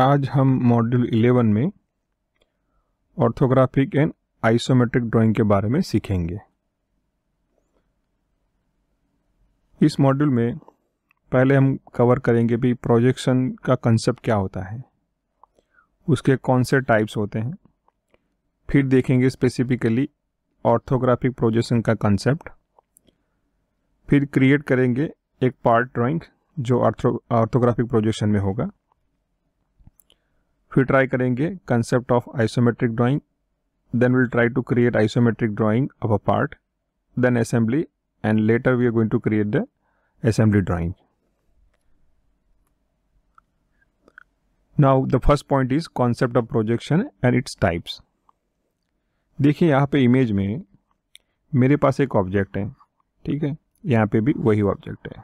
आज हम मॉड्यूल 11 में ऑर्थोग्राफिक एंड आइसोमेट्रिक ड्राइंग के बारे में सीखेंगे इस मॉड्यूल में पहले हम कवर करेंगे भी प्रोजेक्शन का कंसेप्ट क्या होता है उसके कौन से टाइप्स होते हैं फिर देखेंगे स्पेसिफिकली ऑर्थोग्राफिक प्रोजेक्शन का कंसेप्ट फिर क्रिएट करेंगे एक पार्ट ड्राइंग जो ऑर्थोग्राफिक प्रोजेक्शन में होगा भी ट्राई करेंगे concept of isometric drawing then will try to create isometric drawing of a part then assembly and later we are going to create the assembly drawing now the first point is concept of projection and its types देखिए यहाँ पे image में मेरे पास एक object है ठीक है यहाँ पे भी वही ऑब्जेक्ट है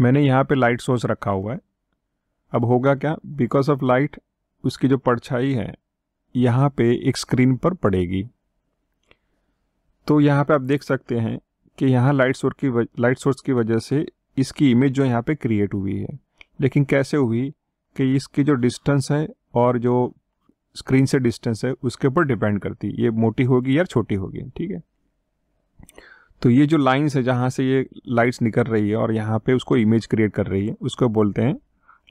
मैंने यहाँ पे लाइट सोर्स रखा हुआ है अब होगा क्या बिकॉज ऑफ लाइट उसकी जो परछाई है यहाँ पे एक स्क्रीन पर पड़ेगी तो यहाँ पे आप देख सकते हैं कि यहाँ लाइट सोर्स की लाइट सोर्स की वजह से इसकी इमेज जो यहाँ पे क्रिएट हुई है लेकिन कैसे हुई कि इसकी जो डिस्टेंस है और जो स्क्रीन से डिस्टेंस है उसके ऊपर डिपेंड करती है ये मोटी होगी या छोटी होगी ठीक है तो ये जो लाइंस है जहाँ से ये लाइट्स निकल रही है और यहाँ पे उसको इमेज क्रिएट कर रही है उसको बोलते हैं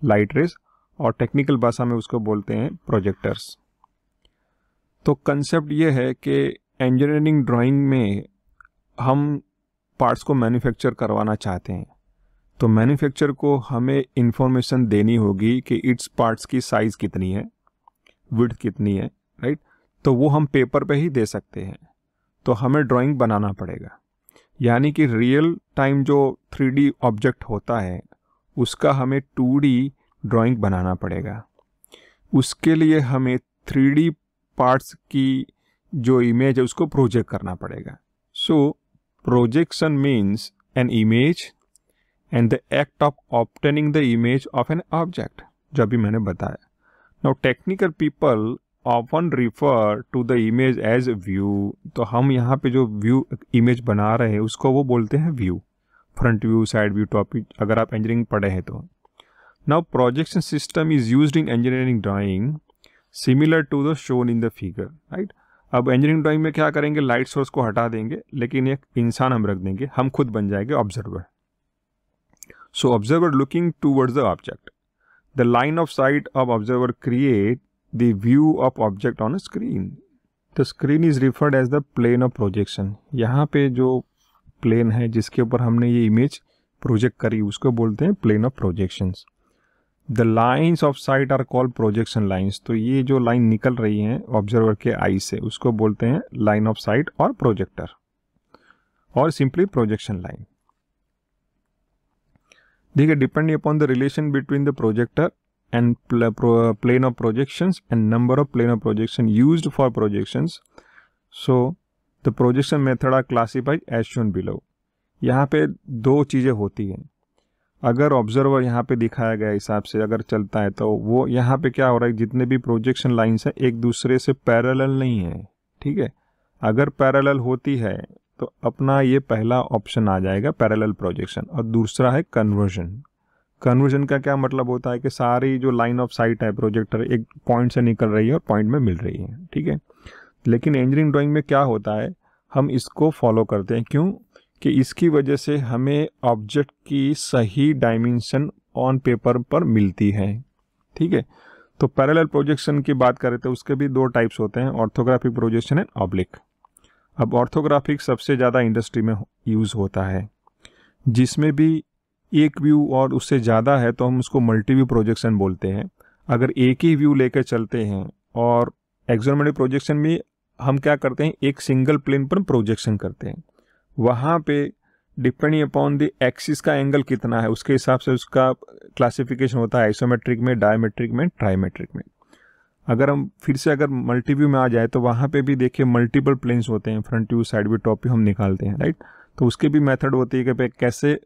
लाइट रेस और टेक्निकल भाषा में उसको बोलते हैं प्रोजेक्टर्स तो कंसेप्ट यह है कि इंजीनियरिंग ड्राइंग में हम पार्ट्स को मैन्युफैक्चर करवाना चाहते हैं तो मैन्युफैक्चर को हमें इन्फॉर्मेशन देनी होगी कि इट्स पार्ट्स की साइज़ कितनी है विड्थ कितनी है राइट तो वो हम पेपर पे ही दे सकते हैं तो हमें ड्राइंग बनाना पड़ेगा यानी कि रियल टाइम जो थ्री ऑब्जेक्ट होता है उसका हमें टू ड्राइंग बनाना पड़ेगा उसके लिए हमें थ्री पार्ट्स की जो इमेज है उसको प्रोजेक्ट करना पड़ेगा so projection means an image and the act of obtaining the image of an object जो अभी मैंने बताया now technical people often refer to the image as view तो हम यहाँ पे जो व्यू इमेज बना रहे हैं उसको वो बोलते हैं view front view side view topic अगर आप इंजीनियरिंग पढ़े हैं तो Now projection system is used in engineering drawing similar to the shown in the figure right अब इंजीनियरिंग ड्राइंग में क्या करेंगे लाइट सोर्स को हटा देंगे लेकिन एक इंसान हम रख देंगे हम खुद बन जाएंगे observer so observer looking towards the object the line of sight of observer create the view of object on screen the screen is referred as the plane of projection यहाँ पे जो प्लेन है जिसके ऊपर हमने ये इमेज प्रोजेक्ट करी उसको बोलते हैं plane of projection the lines of sight are called projection lines तो ये जो लाइन निकल रही है ऑब्जर्वर के आई से उसको बोलते हैं लाइन ऑफ साइट और प्रोजेक्टर और सिंपली प्रोजेक्शन लाइन देखिए depend upon the relation between the projector and plane of projection and number of plane of projection use for projection so the projection method are classified as shown below यहाँ पे दो चीज़ें होती हैं अगर observer यहाँ पे दिखाया गया हिसाब से अगर चलता है तो वो यहाँ पे क्या हो रहा है जितने भी प्रोजेक्शन लाइंस हैं एक दूसरे से पैरेलल नहीं है ठीक है अगर पैरेलल होती है तो अपना ये पहला ऑप्शन आ जाएगा पैरेलल प्रोजेक्शन और दूसरा है कन्वर्जन कन्वर्जन का क्या मतलब होता है कि सारी जो लाइन ऑफ साइट है प्रोजेक्टर एक पॉइंट से निकल रही है और पॉइंट में मिल रही है ठीक है लेकिन इंजीनियरिंग ड्राइंग में क्या होता है हम इसको फॉलो करते हैं क्यों कि इसकी वजह से हमें ऑब्जेक्ट की सही डायमेंशन ऑन पेपर पर मिलती है ठीक है तो पैरेलल प्रोजेक्शन की बात करें तो उसके भी दो टाइप्स होते हैं ऑर्थोग्राफिक प्रोजेक्शन एंड ऑब्लिक अब ऑर्थोग्राफिक सबसे ज़्यादा इंडस्ट्री में यूज़ होता है जिसमें भी एक व्यू और उससे ज़्यादा है तो हम उसको मल्टी व्यू प्रोजेक्शन बोलते हैं अगर एक ही व्यू लेकर चलते हैं और एग्जोमेटिक प्रोजेक्शन में हम क्या करते हैं एक सिंगल प्लेन पर प्रोजेक्शन करते हैं वहाँ पे डिपेंडिंग अपॉन द एक्सिस का एंगल कितना है उसके हिसाब से उसका क्लासिफिकेशन होता है आइसोमेट्रिक में डायमेट्रिक में ट्राइमेट्रिक में अगर हम फिर से अगर मल्टीव्यू में आ जाए तो वहाँ पे भी देखिए मल्टीपल प्लेन्स होते हैं front view side view top view हम निकालते हैं राइट तो उसके भी मेथड होती है कि कैसे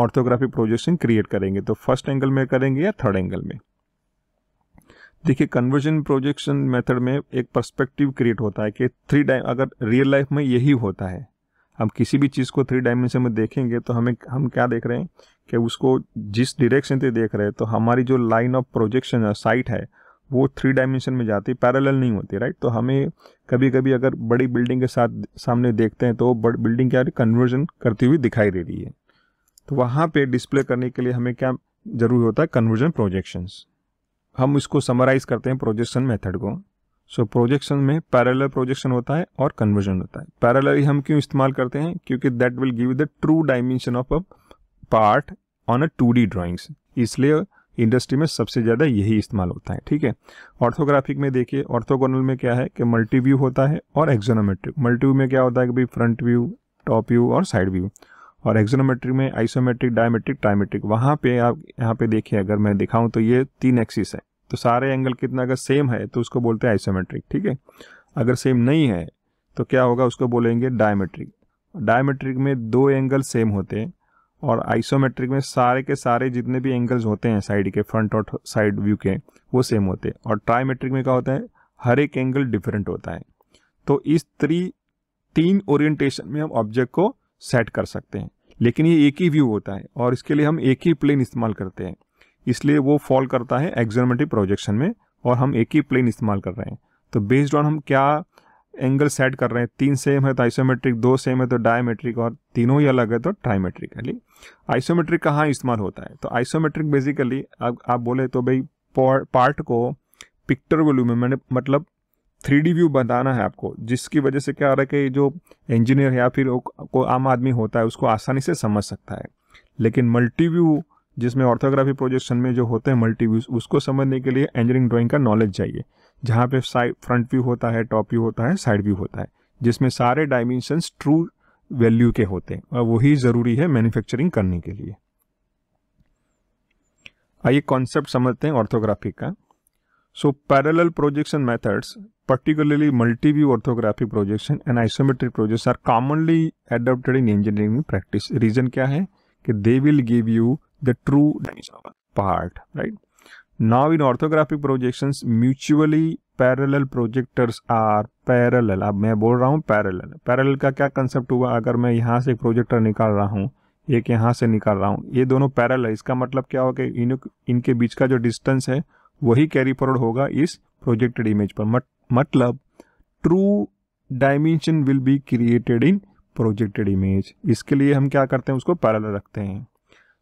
ऑर्थोग्राफिक प्रोजेक्शन क्रिएट करेंगे तो फर्स्ट एंगल में करेंगे या थर्ड एंगल में देखिए कन्वर्जन प्रोजेक्शन मेथड में एक पर्सपेक्टिव क्रिएट होता है कि थ्री डाइम अगर रियल लाइफ में यही होता है हम किसी भी चीज़ को थ्री डायमेंशन में देखेंगे तो हमें हम क्या देख रहे हैं कि उसको जिस डिरेक्शन से देख रहे हैं तो हमारी जो लाइन ऑफ प्रोजेक्शन है साइट है वो थ्री डायमेंशन में जाती है पैरेलल नहीं होती राइट तो हमें कभी कभी अगर बड़ी बिल्डिंग के साथ सामने देखते हैं तो बड़ी बिल्डिंग क्या कन्वर्जन करती हुई दिखाई दे रही है तो वहाँ पे डिस्प्ले करने के लिए हमें क्या ज़रूरी होता है कन्वर्जन प्रोजेक्शंस हम इसको समराइज़ करते हैं प्रोजेक्शन मेथड को सो so, प्रोजेक्शन में पैरेलल प्रोजेक्शन होता है और कन्वर्जन होता है पैरेलल हम क्यों इस्तेमाल करते हैं क्योंकि that will give the true dimension of a part on a two D drawings इसलिए इंडस्ट्री में सबसे ज़्यादा यही इस्तेमाल होता है ठीक है ऑर्थोग्राफिक में देखिए ऑर्थोगोनल में क्या है कि मल्टी व्यू होता है और एक्जोनोमेट्रिक मल्टी व्यू में क्या होता है कि भाई फ्रंट व्यू टॉप व्यू और साइड व्यू और एक्जोनोमेट्रिक में आइसोमेट्रिक डायमेट्रिक ट्राइमेट्रिक वहाँ पे आप यहाँ पे देखिए अगर मैं दिखाऊँ तो ये तीन एक्सिस है तो सारे एंगल कितना अगर सेम है तो उसको बोलते हैं आइसोमेट्रिक ठीक है अगर सेम नहीं है तो क्या होगा उसको बोलेंगे डायमेट्रिक डायमेट्रिक में दो एंगल सेम होते हैं और आइसोमेट्रिक में सारे के सारे जितने भी एंगल्स होते हैं साइड के फ्रंट और साइड व्यू के वो सेम होते हैं और ट्राईमेट्रिक में क्या होता है हर एक एंगल डिफरेंट होता है तो इस त्री तीन ओरिएंटेशन में हम ऑब्जेक्ट को सेट कर सकते हैं लेकिन ये एक ही व्यू होता है और इसके लिए हम एक ही प्लेन इस्तेमाल करते हैं इसलिए वो फॉल करता है एक्जोमेट्रिक प्रोजेक्शन में और हम एक ही प्लेन इस्तेमाल कर रहे हैं तो बेस्ड ऑन हम क्या एंगल सेट कर रहे हैं तीन सेम है तो आइसोमेट्रिक दो सेम है तो डायमेट्रिक और तीनों ही अलग है तो ट्राईमेट्रिक आइसोमेट्रिक कहाँ इस्तेमाल होता है तो आइसोमेट्रिक बेसिकली अब आप बोले तो भाई पार्ट को पिक्टर वॉल्यूम में मैंने मतलब थ्री व्यू बताना है आपको जिसकी वजह से क्या हो रहा है कि जो इंजीनियर या फिर को आम आदमी होता है उसको आसानी से समझ सकता है लेकिन मल्टी व्यू जिसमें ऑर्थोग्राफी प्रोजेक्शन में जो होते हैं मल्टीव्यू उसको समझने के लिए इंजीनियरिंग ड्राइंग का नॉलेज चाहिए जहाँ पे साइड फ्रंट व्यू होता है टॉप व्यू होता है साइड व्यू होता है जिसमें सारे डायमेंशंस ट्रू वैल्यू के होते हैं और वही ज़रूरी है मैन्युफैक्चरिंग करने के लिए आइए कॉन्सेप्ट समझते हैं ऑर्थोग्राफी का so parallel projection methods particularly multi view orthography projection and isometric project are commonly adopted in engineering practice reason क्या है कि they will give you the true part, right? Now in orthographic projections, mutually parallel projectors are parallel अब मैं बोल रहा हूँ parallel parallel का क्या कंसेप्ट हुआ अगर मैं यहाँ से एक प्रोजेक्टर निकाल रहा हूँ एक यहाँ से निकाल रहा हूँ ये दोनों पैरेलल इसका मतलब क्या होगा कि इन इनके बीच का जो डिस्टेंस है वही कैरी फॉरवर्ड होगा इस प्रोजेक्टेड इमेज पर मत, मतलब true dimension will be created in projected image इसके लिए हम क्या करते हैं उसको पैरेलल रखते हैं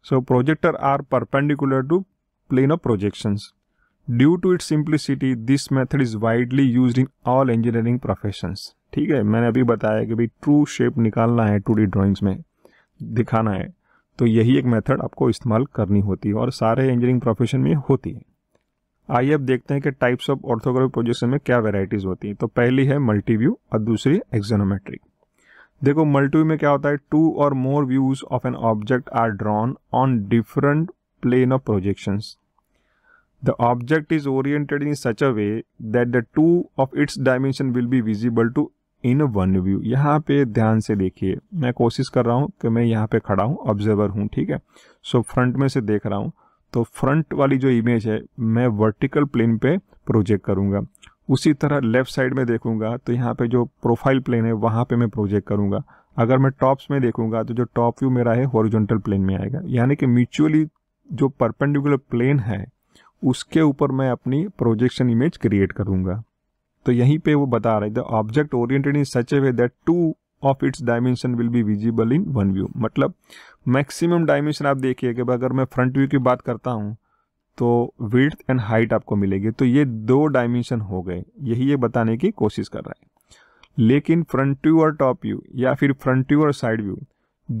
So projector are perpendicular to plane of projections. Due to its simplicity, this method is widely used in all engineering professions. ठीक है मैंने अभी बताया कि भाई ट्रू शेप निकालना है टू डी ड्राइंग्स में दिखाना है तो यही एक मेथड आपको इस्तेमाल करनी होती है और सारे इंजीनियरिंग प्रोफेशन में होती है आइए अब देखते हैं कि टाइप्स ऑफ ऑर्थोग्राफिक प्रोजेक्शन में क्या वेराइटीज़ होती हैं तो पहली है मल्टीव्यू और दूसरी एक्जोनोमेट्रिक देखो मल्टी में क्या होता है टू और more views of an object are drawn on different plane of projection the object is oriented in such a way that the two of its dimension will be visible to in one view यहाँ पे ध्यान से देखिए मैं कोशिश कर रहा हूँ कि मैं यहाँ पे खड़ा हूँ ऑब्जर्वर हूँ ठीक है सो so, फ्रंट में से देख रहा हूँ तो फ्रंट वाली जो इमेज है मैं वर्टिकल प्लेन पे प्रोजेक्ट करूँगा उसी तरह लेफ़्ट साइड में देखूंगा तो यहाँ पे जो प्रोफाइल प्लेन है वहाँ पे मैं प्रोजेक्ट करूँगा अगर मैं टॉप्स में देखूंगा तो जो टॉप व्यू मेरा है हॉरिजॉन्टल प्लेन में आएगा यानी कि म्यूचुअली जो परपेंडिकुलर प्लेन है उसके ऊपर मैं अपनी प्रोजेक्शन इमेज क्रिएट करूँगा तो यहीं पर वो बता रहे the object oriented in such a way that two of its dimension will be visible in one view मतलब मैक्सिमम डायमेंशन आप कि अगर मैं फ्रंट व्यू की बात करता हूँ तो विड्थ एंड हाइट आपको मिलेगी तो ये दो डायमेंशन हो गए यही ये बताने की कोशिश कर रहा है लेकिन फ्रंट व्यू और टॉप व्यू या फिर फ्रंट व्यू और साइड व्यू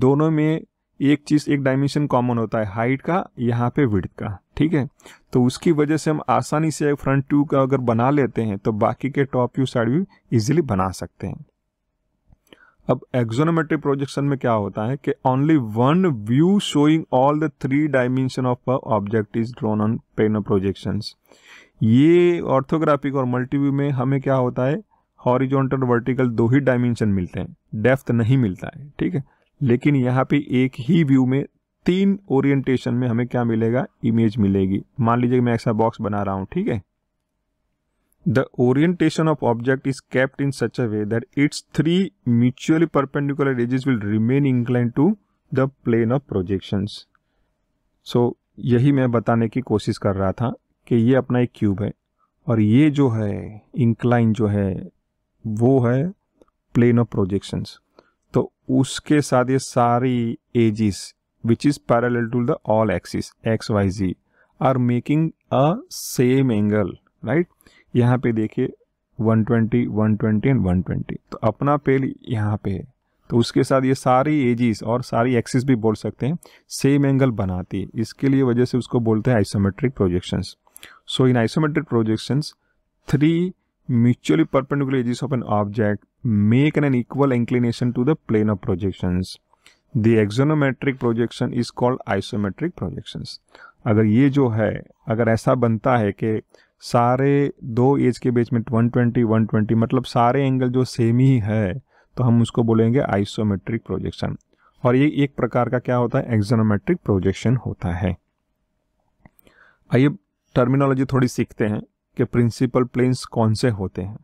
दोनों में एक चीज़ एक डायमेंशन कॉमन होता है हाइट का यहाँ पे विड्थ का ठीक है तो उसकी वजह से हम आसानी से फ्रंट व्यू का अगर बना लेते हैं तो बाकी के top view side view easily बना सकते हैं अब एक्सोनोमेट्रिक प्रोजेक्शन में क्या होता है कि only one view showing all the three dimension of object is drawn on plane of projection ये ऑर्थोग्राफिक और मल्टीव्यू में हमें क्या होता है हॉरिजॉन्टल वर्टिकल दो ही डायमेंशन मिलते हैं डेफ्थ नहीं मिलता है ठीक है लेकिन यहाँ पे एक ही व्यू में तीन ओरिएंटेशन में हमें क्या मिलेगा इमेज मिलेगी मान लीजिए मैं ऐसा बॉक्स बना रहा हूँ ठीक है the orientation of object is kept in such a way that its three mutually perpendicular edges will remain inclined to the plane of projections. So यही मैं बताने की कोशिश कर रहा था कि ये अपना एक क्यूब है और ये जो है इंक्लाइन जो है वो है प्लेन ऑफ प्रोजेक्शंस तो उसके साथ ये सारी axes which is parallel to the all axis X Y Z are making a same angle right यहाँ पे देखिए 120, 120 एंड 120 तो अपना पेल यहाँ पे है तो उसके साथ ये सारी एजिस और सारी एक्सिस भी बोल सकते हैं सेम एंगल बनाती है इसके लिए वजह से उसको बोलते हैं isometric projections so in isometric projections three mutually perpendicular axes of an object make an an equal inclination to the plane of projection the axonometric projection is called isometric projections अगर ये जो है अगर ऐसा बनता है कि सारे दो एज के बीच में 120 120 मतलब सारे एंगल जो सेम ही है तो हम उसको बोलेंगे आइसोमेट्रिक प्रोजेक्शन और ये एक प्रकार का क्या होता है एक्जोनोमेट्रिक प्रोजेक्शन होता है आइए टर्मिनोलॉजी थोड़ी सीखते हैं कि प्रिंसिपल प्लेन्स कौन से होते हैं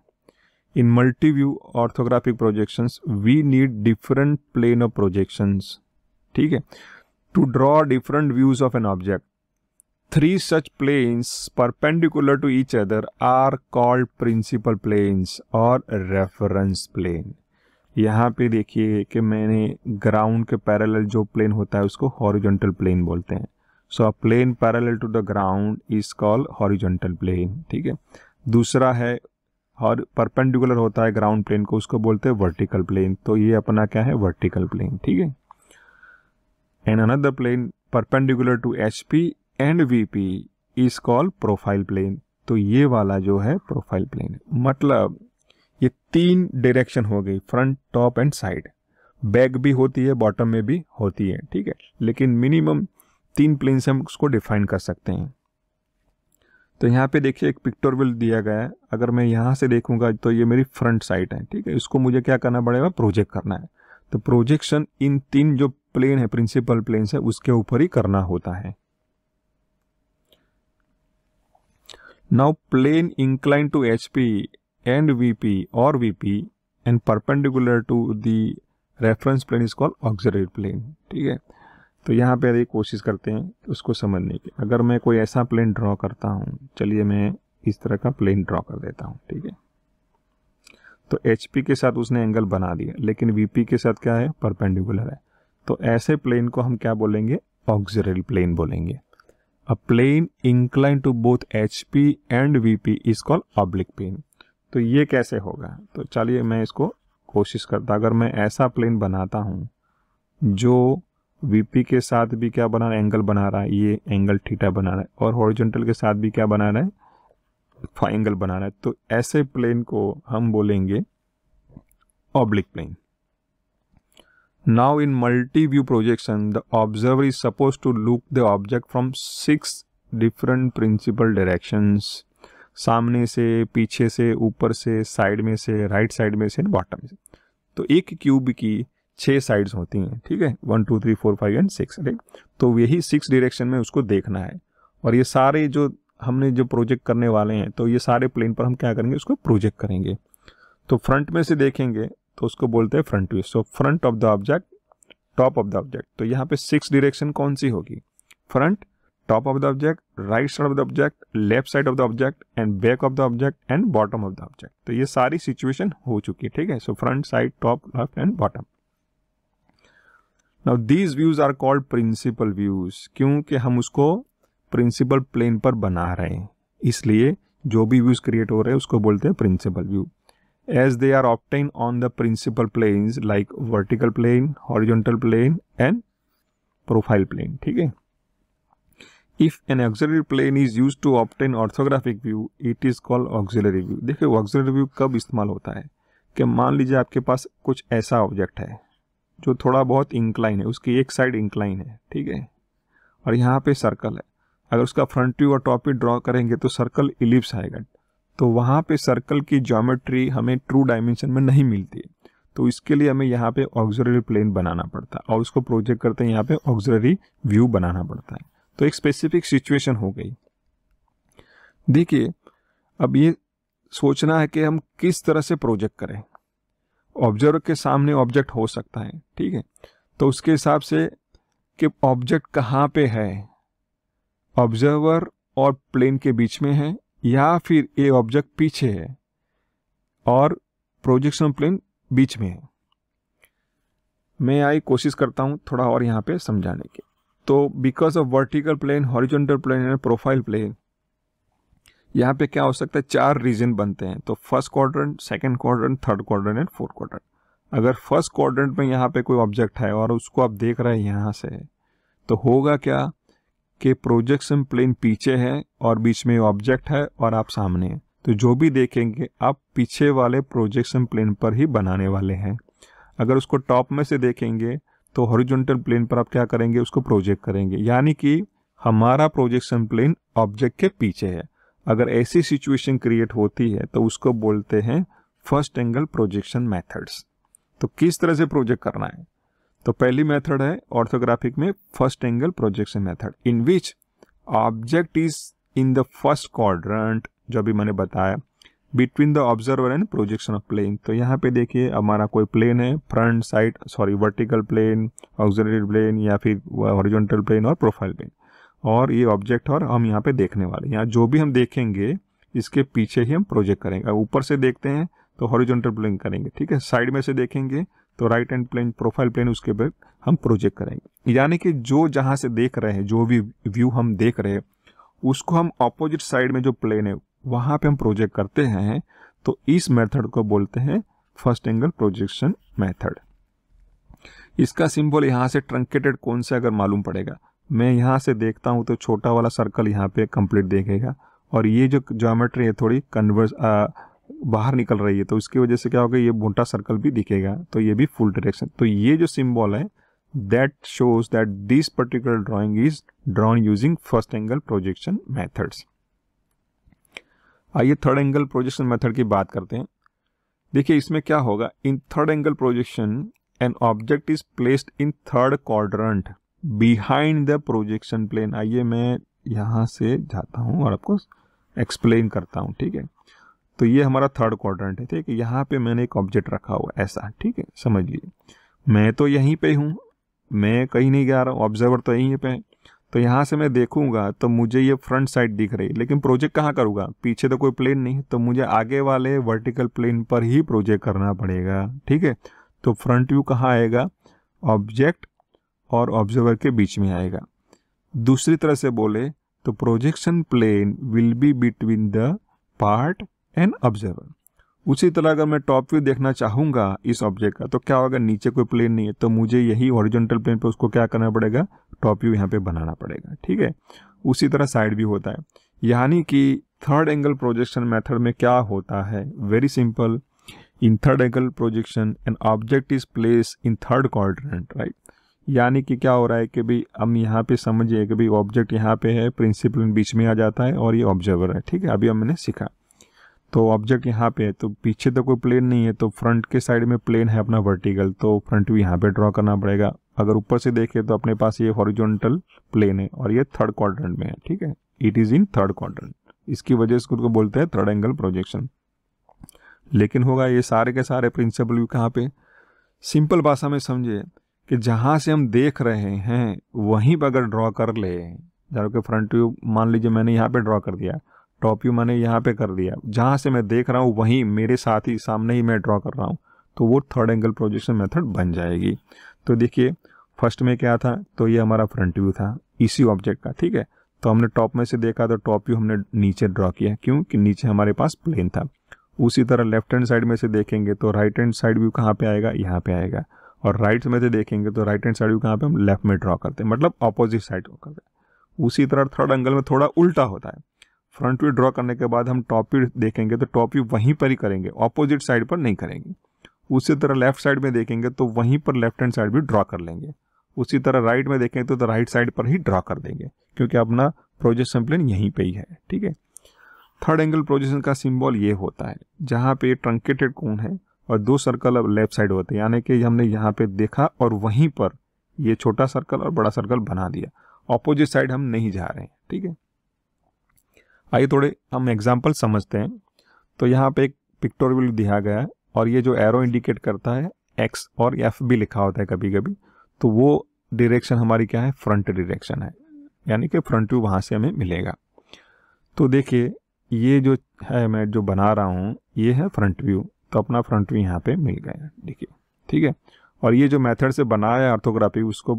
इन multi view orthographic projections we need different plane of projections ठीक है to draw different views of an object Three such planes perpendicular to each other are called principal planes और reference plane. यहाँ पे देखिए कि मैंने ग्राउंड के parallel जो प्लेन होता है उसको हॉरिजॉन्टल प्लेन बोलते हैं so a plane parallel to the ground is called horizontal plane ठीक है दूसरा है और परपेंडिकुलर होता है ग्राउंड प्लेन को उसको बोलते हैं वर्टिकल प्लेन तो ये अपना क्या है वर्टिकल प्लेन ठीक है and another plane perpendicular to H P and is call profile plane तो ये वाला जो है प्रोफाइल प्लेन मतलब ये तीन डायरेक्शन हो गई front top and side back भी होती है बॉटम में भी होती है ठीक है लेकिन मिनिमम तीन प्लेन से हम उसको डिफाइन कर सकते हैं तो यहाँ पे देखिए एक पिक्टोर विल दिया गया है अगर मैं यहाँ से देखूंगा तो ये मेरी फ्रंट साइड है ठीक है इसको मुझे क्या करना पड़ेगा प्रोजेक्ट करना है तो प्रोजेक्शन इन तीन जो प्लेन है प्रिंसिपल प्लेन है उसके ऊपर ही करना होता है Now plane inclined to HP and VP or VP and perpendicular to the reference plane is called auxiliary plane ठीक है तो यहाँ पर कोशिश करते हैं उसको समझने की अगर मैं कोई ऐसा प्लेन ड्रॉ करता हूँ चलिए मैं इस तरह का प्लेन ड्रॉ कर देता हूँ ठीक है तो एच के साथ उसने एंगल बना दिया लेकिन वी के साथ क्या है परपेंडिकुलर है तो ऐसे प्लेन को हम क्या बोलेंगे ऑक्सीडरी प्लेन बोलेंगे A plane inclined to both HP and VP is called oblique plane. तो ये कैसे होगा तो चलिए मैं इसको कोशिश करता अगर मैं ऐसा प्लेन बनाता हूँ जो वीपी के साथ भी क्या बना रहा है एंगल बना रहा है ये एंगल थीटा बना रहा है और हॉरिजॉन्टल के साथ भी क्या बना रहा है एंगल बना रहा है तो ऐसे प्लेन को हम बोलेंगे oblique plane Now in multi-view projection, the observer is supposed to look the object from six different principal directions. सामने से पीछे से ऊपर से साइड में से राइट साइड में से बॉटम से तो एक क्यूब की छः साइड्स होती हैं ठीक है one two three four five and six right तो यही सिक्स डायरेक्शन में उसको देखना है और ये सारे जो हमने जो प्रोजेक्ट करने वाले हैं तो ये सारे प्लेन पर हम क्या करेंगे उसको प्रोजेक्ट करेंगे तो फ्रंट में से देखेंगे तो उसको बोलते हैं front view so front of the object top of the object तो यहाँ पे सिक्स डिरेक्शन कौन सी होगी front top of the object right side of the object left side of the object and back of the object and bottom of the object तो ये सारी situation हो चुकी है ठीक है so front side top left and bottom now these views are called principal views क्योंकि हम उसको प्रिंसिपल प्लेन पर बना रहे हैं इसलिए जो भी व्यूज क्रिएट हो रहे हैं उसको बोलते हैं principal view as they are obtained on the principal planes like vertical plane, horizontal plane and profile plane. theek hai If an auxiliary plane is used to obtain orthographic view, it is called auxiliary view. dekhiye auxiliary view kab istemal hota hai ke maan lijiye aapke paas kuch aisa object hai jo thoda bahut incline hai uski ek side incline hai theek hai aur yahan pe circle hai agar uska front view aur top view draw karenge to circle ellipse aayega तो वहाँ पे circle की geometry हमें true dimension में नहीं मिलती तो इसके लिए हमें यहाँ पे ऑक्जरी प्लेन बनाना पड़ता है और उसको प्रोजेक्ट करते हैं यहाँ पे ऑक्जरी व्यू बनाना पड़ता है तो एक स्पेसिफिक सिचुएशन हो गई देखिए अब ये सोचना है कि हम किस तरह से प्रोजेक्ट करें ऑब्जर्वर के सामने ऑब्जेक्ट हो सकता है ठीक है तो उसके हिसाब से कि ऑब्जेक्ट कहाँ पे है ऑब्जर्वर और प्लेन के बीच में है या फिर ये ऑब्जेक्ट पीछे है और प्रोजेक्शन प्लेन बीच में है मैं आई कोशिश करता हूँ थोड़ा और यहाँ पे समझाने की तो because of vertical plane horizontal plane and profile plane यहाँ पे क्या हो सकता है चार रीजन बनते हैं तो first quadrant second quadrant third quadrant and fourth quadrant अगर फर्स्ट क्वाड्रेंट में यहाँ पे कोई ऑब्जेक्ट है और उसको आप देख रहे हैं यहाँ से तो होगा क्या कि प्रोजेक्शन प्लेन पीछे है और बीच में ऑब्जेक्ट है और आप सामने हैं तो जो भी देखेंगे आप पीछे वाले प्रोजेक्शन प्लेन पर ही बनाने वाले हैं अगर उसको टॉप में से देखेंगे तो हॉरिजॉन्टल प्लेन पर आप क्या करेंगे उसको प्रोजेक्ट करेंगे यानी कि हमारा प्रोजेक्शन प्लेन ऑब्जेक्ट के पीछे है अगर ऐसी सिचुएशन क्रिएट होती है तो उसको बोलते हैं फर्स्ट एंगल प्रोजेक्शन मेथड्स तो किस तरह से प्रोजेक्ट करना है तो पहली मेथड है ऑर्थोग्राफिक में first angle projection method in which object is in the first quadrant जो भी मैंने बताया between the observer and projection of plane तो यहाँ पे देखिए हमारा कोई प्लेन है front side sorry vertical plane auxiliary plane या फिर ऑरिजेंटल प्लेन और प्रोफाइल प्लेन और ये ऑब्जेक्ट और हम यहाँ पे देखने वाले यहाँ जो भी हम देखेंगे इसके पीछे ही हम प्रोजेक्ट करेंगे ऊपर से देखते हैं तो हॉरिजॉन्टल प्लेन करेंगे ठीक है साइड में से देखेंगे तो right and plane profile plane उसके ऊपर हम प्रोजेक्ट करेंगे यानी कि जो जहाँ से देख रहे हैं जो भी व्यू हम देख रहे हैं उसको हम ऑपोजिट साइड में जो प्लेन है वहाँ पे हम प्रोजेक्ट करते हैं तो इस मेथड को बोलते हैं फर्स्ट एंगल प्रोजेक्शन मेथड इसका सिंबल यहाँ से ट्रंकेटेड कौन सा अगर मालूम पड़ेगा मैं यहाँ से देखता हूँ तो छोटा वाला सर्कल यहाँ पे कंप्लीट देखेगा और ये जो ज्योमेट्री है थोड़ी कन्वर्स बाहर निकल रही है तो इसकी वजह से क्या होगा ये भूटा सर्कल भी दिखेगा तो ये भी फुल डायरेक्शन तो ये जो सिम्बॉल है that shows that this particular drawing is drawn using first angle projection methods आइए थर्ड एंगल प्रोजेक्शन मेथड की बात करते हैं देखिए इसमें क्या होगा in third angle projection an object is placed in third quadrant behind the projection plane आइए मैं यहां से जाता हूं और आपको एक्सप्लेन करता हूं ठीक है तो ये हमारा थर्ड क्वाड्रेंट है ठीक है यहाँ पे मैंने एक ऑब्जेक्ट रखा हुआ ऐसा ठीक है समझ लीजिए मैं तो यहीं पे हूँ मैं कहीं नहीं जा रहा हूँ ऑब्जर्वर तो यहीं पे है तो यहाँ से मैं देखूंगा तो मुझे ये फ्रंट साइड दिख रही है लेकिन प्रोजेक्ट कहाँ करूँगा पीछे तो कोई प्लेन नहीं तो मुझे आगे वाले वर्टिकल प्लेन पर ही प्रोजेक्ट करना पड़ेगा ठीक है तो फ्रंट व्यू कहाँ आएगा ऑब्जेक्ट और ऑब्जर्वर के बीच में आएगा दूसरी तरह से बोले तो projection plane will be between the part and observer उसी तरह अगर मैं टॉप व्यू देखना चाहूँगा इस ऑब्जेक्ट का तो क्या होगा नीचे कोई प्लेन नहीं है तो मुझे यही ओरिजेंटल प्लेन पर उसको क्या करना पड़ेगा टॉप व्यू यहाँ पे बनाना पड़ेगा ठीक है उसी तरह साइड व्यू होता है यानी कि थर्ड एंगल प्रोजेक्शन मेथड में क्या होता है very simple in third angle projection an object is place in third quadrant right यानी कि क्या हो रहा है कि भाई हम यहाँ पे समझिए कि भाई ऑब्जेक्ट यहाँ पे है प्रिंसिपल बीच में आ जाता है और ये ऑब्जर्वर है ठीक है अभी हमने सीखा तो ऑब्जेक्ट यहाँ पे है तो पीछे तो कोई प्लेन नहीं है तो फ्रंट के साइड में प्लेन है अपना वर्टिकल तो फ्रंट भी यहाँ पे ड्रॉ करना पड़ेगा अगर ऊपर से देखें तो अपने पास ये हॉरिजॉन्टल प्लेन है और ये थर्ड क्वाड्रेंट में है ठीक है it is in third quadrant इसकी वजह से उसको बोलते हैं थर्ड एंगल प्रोजेक्शन लेकिन होगा ये सारे के सारे प्रिंसिपल व्यू कहाँ पे सिंपल भाषा में समझे कि जहाँ से हम देख रहे हैं वहीं पर अगर ड्रॉ कर ले जहाँ के फ्रंट व्यू मान लीजिए मैंने यहाँ पे ड्रॉ कर दिया टॉप व्यू मैंने यहाँ पे कर दिया जहाँ से मैं देख रहा हूँ वहीं मेरे साथ ही सामने ही मैं ड्रॉ कर रहा हूँ तो वो थर्ड एंगल प्रोजेक्शन मेथड बन जाएगी तो देखिए फर्स्ट में क्या था तो ये हमारा फ्रंट व्यू था इसी ऑब्जेक्ट का ठीक है तो हमने टॉप में से देखा तो टॉप व्यू हमने नीचे ड्रॉ किया क्योंकि नीचे हमारे पास प्लेन था उसी तरह लेफ्ट हैंड साइड में से देखेंगे तो राइट हैंड साइड व्यू कहाँ पर आएगा यहाँ पर आएगा और राइट में से देखेंगे तो राइट हैंड साइड व्यू कहाँ पर हम लेफ्ट में ड्रॉ करते हैं मतलब अपोजिट साइड करते हैं उसी तरह थर्ड एंगल में थोड़ा उल्टा होता है फ्रंट व्यू ड्रॉ करने के बाद हम टॉप व्यू देखेंगे तो टॉप व्यू वहीं पर ही करेंगे ऑपोजिट साइड पर नहीं करेंगे उसी तरह लेफ्ट साइड में देखेंगे तो वहीं पर लेफ्ट हैंड साइड भी ड्रॉ कर लेंगे उसी तरह राइट में देखेंगे तो, राइट साइड पर ही ड्रॉ कर देंगे क्योंकि अपना प्रोजेक्शन प्लेन यहीं पर ही है ठीक है थर्ड एंगल प्रोजेक्शन का सिम्बॉल ये होता है जहाँ पे ट्रंकेटेड कौन है और दो सर्कल अब लेफ्ट साइड होते हैं यानी कि हमने यहाँ पे देखा और वहीं पर ये छोटा सर्कल और बड़ा सर्कल बना दिया ऑपोजिट साइड हम नहीं जा रहे हैं ठीक है आइए थोड़े हम एग्जाम्पल समझते हैं तो यहाँ पे एक पिक्टोरियल दिया गया है और ये जो एरो इंडिकेट करता है एक्स और एफ भी लिखा होता है कभी कभी तो वो डिरेक्शन हमारी क्या है फ्रंट डिरेक्शन है यानी कि फ्रंट व्यू वहाँ से हमें मिलेगा तो देखिए ये जो है मैं जो बना रहा हूँ ये है फ्रंट व्यू तो अपना फ्रंट व्यू यहाँ पे मिल गया देखिए ठीक है और ये जो मेथड से बनाया है ऑर्थोग्राफी उसको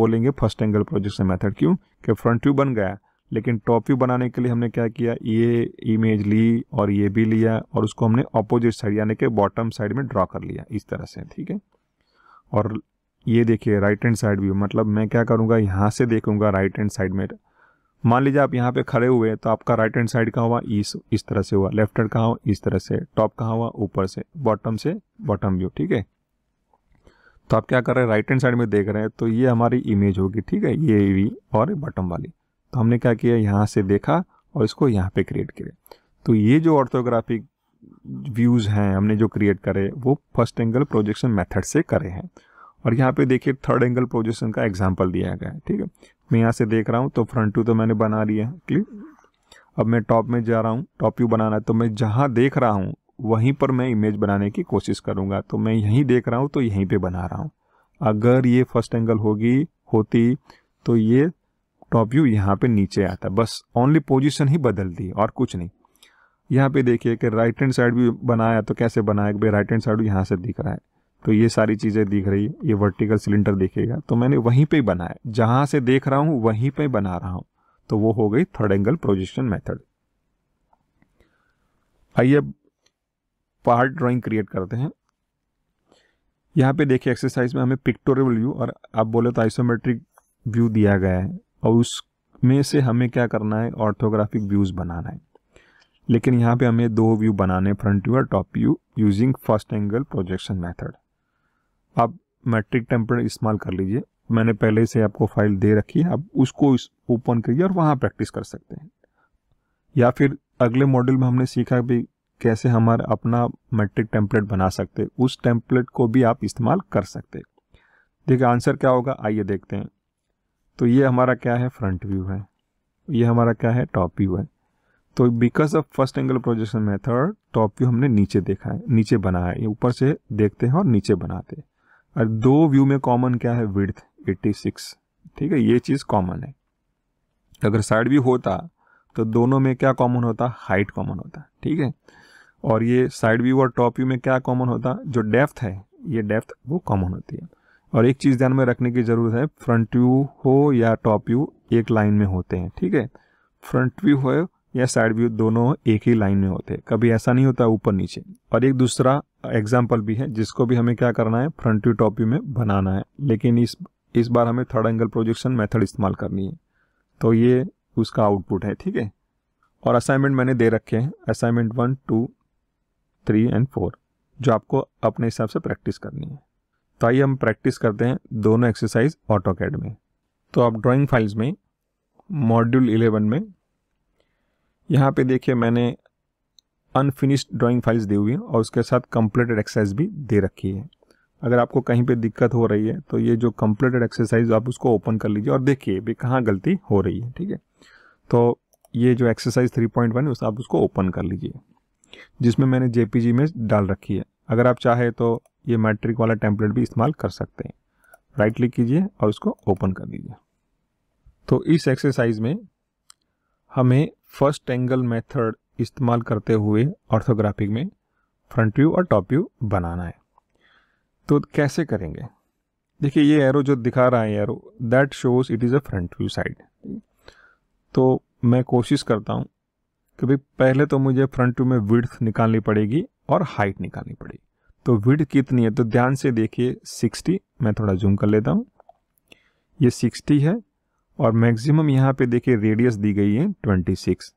बोलेंगे फर्स्ट एंगल प्रोजेक्शन मेथड क्यों कि फ्रंट व्यू बन गया लेकिन टॉप व्यू बनाने के लिए हमने क्या किया ये इमेज ली और ये भी लिया और उसको हमने अपोजिट साइड यानी कि बॉटम साइड में ड्रॉ कर लिया इस तरह से ठीक है और ये देखिए राइट हैंड साइड व्यू मतलब मैं क्या करूँगा यहाँ से देखूँगा राइट हैंड साइड में मान लीजिए आप यहाँ पे खड़े हुए तो आपका राइट हैंड साइड कहाँ हुआ इस इस तरह से हुआ लेफ्ट हैंड कहाँ हुआ इस तरह से टॉप कहाँ हुआ ऊपर से बॉटम से बॉटम व्यू ठीक है तो आप क्या कर रहे हैं राइट हैंड साइड में देख रहे हैं तो ये हमारी इमेज होगी ठीक है ये भी और बॉटम वाली तो हमने क्या किया यहाँ से देखा और इसको यहाँ पे क्रिएट किया तो ये जो ऑर्थोग्राफिक व्यूज़ हैं हमने जो क्रिएट करे वो फर्स्ट एंगल प्रोजेक्शन मेथड से करे हैं और यहाँ पे देखिए थर्ड एंगल प्रोजेक्शन का एग्जाम्पल दिया गया है ठीक है मैं यहाँ से देख रहा हूँ तो फ्रंट व्यू तो मैंने बना लिया क्लिक अब मैं टॉप में जा रहा हूँ टॉप व्यू बनाना है तो मैं जहाँ देख रहा हूँ वहीं पर मैं इमेज बनाने की कोशिश करूँगा तो मैं यहीं देख रहा हूँ तो यहीं पर बना रहा हूँ अगर ये फर्स्ट एंगल होगी होती तो ये टॉप व्यू यहाँ पे नीचे आता बस ओनली पोजीशन ही बदल दी और कुछ नहीं यहाँ पे देखिए कि राइट हैंड साइड भी बनाया तो कैसे बनाया भाई राइट हैंड साइड यहाँ से दिख रहा है तो ये सारी चीज़ें दिख रही है ये वर्टिकल सिलेंडर दिखेगा तो मैंने वहीं पे बनाया जहाँ से देख रहा हूँ वहीं पे बना रहा हूँ तो वो हो गई थर्ड एंगल प्रोजेक्शन मेथड आइए पार्ट ड्राइंग क्रिएट करते हैं यहाँ पे देखिए एक्सरसाइज में हमें पिक्टोरियल व्यू और आप बोले तो आइसोमेट्रिक व्यू दिया गया है और उसमें से हमें क्या करना है ऑर्थोग्राफिक व्यूज़ बनाना है लेकिन यहाँ पे हमें दो व्यू बनाने फ्रंट व्यू और top view using first angle projection method आप मैट्रिक टेम्पलेट इस्तेमाल कर लीजिए मैंने पहले से आपको फाइल दे रखी है आप उसको ओपन करिए और वहाँ प्रैक्टिस कर सकते हैं या फिर अगले मॉडल में हमने सीखा भी कैसे हमारा अपना मैट्रिक टेम्पलेट बना सकते उस टेम्पलेट को भी आप इस्तेमाल कर सकते देखिए आंसर क्या होगा आइए देखते हैं तो ये हमारा क्या है फ्रंट व्यू है ये हमारा क्या है टॉप व्यू है तो because of first angle projection method top view हमने नीचे देखा है नीचे बनाया है ऊपर से देखते हैं और नीचे बनाते हैं और दो व्यू में कॉमन क्या है विड्थ 86 ठीक है ये चीज़ कॉमन है अगर साइड व्यू होता तो दोनों में क्या कॉमन होता हाइट कॉमन होता ठीक है और ये साइड व्यू और टॉप व्यू में क्या कॉमन होता जो डेप्थ है ये डेप्थ वो कॉमन होती है और एक चीज़ ध्यान में रखने की ज़रूरत है फ्रंट व्यू हो या टॉप व्यू एक लाइन में होते हैं ठीक है फ्रंट व्यू हो या साइड व्यू दोनों एक ही लाइन में होते हैं कभी ऐसा नहीं होता ऊपर नीचे और एक दूसरा एग्जाम्पल भी है जिसको भी हमें क्या करना है फ्रंट व्यू टॉप व्यू में बनाना है लेकिन इस इस बार हमें थर्ड एंगल प्रोजेक्शन मेथड इस्तेमाल करनी है तो ये उसका आउटपुट है ठीक है और असाइनमेंट मैंने दे रखे हैं assignment one two three and four जो आपको अपने हिसाब से प्रैक्टिस करनी है तो आइए हम प्रैक्टिस करते हैं दोनों एक्सरसाइज ऑटो कैड में तो आप ड्राइंग फाइल्स में मॉड्यूल 11 में यहाँ पे देखिए मैंने अनफिनिश्ड ड्राइंग फाइल्स दी हुई हैं और उसके साथ कंप्लीटेड एक्सरसाइज भी दे रखी है अगर आपको कहीं पे दिक्कत हो रही है तो ये जो कम्प्लीटेड एक्सरसाइज आप उसको ओपन कर लीजिए और देखिए भी कहाँ गलती हो रही है ठीक है तो ये जो एक्सरसाइज 3.1 है उस आप उसको ओपन कर लीजिए जिसमें मैंने जे में डाल रखी है अगर आप चाहे तो ये मैट्रिक वाला टेम्पलेट भी इस्तेमाल कर सकते हैं राइट क्लिक कीजिए और उसको ओपन कर दीजिए तो इस एक्सरसाइज में हमें फर्स्ट एंगल मेथड इस्तेमाल करते हुए ऑर्थोग्राफिक में फ्रंट व्यू और टॉप व्यू बनाना है तो कैसे करेंगे देखिए ये एरो जो दिखा रहा है arrow that shows it is a front view side तो मैं कोशिश करता हूँ कि भाई पहले तो मुझे फ्रंट व्यू में विड्थ निकालनी पड़ेगी और हाइट निकालनी पड़ेगी तो विड कितनी है तो ध्यान से देखिए 60 मैं थोड़ा जूम कर लेता हूँ ये 60 है और मैक्सिमम यहाँ पे देखिए रेडियस दी गई है 26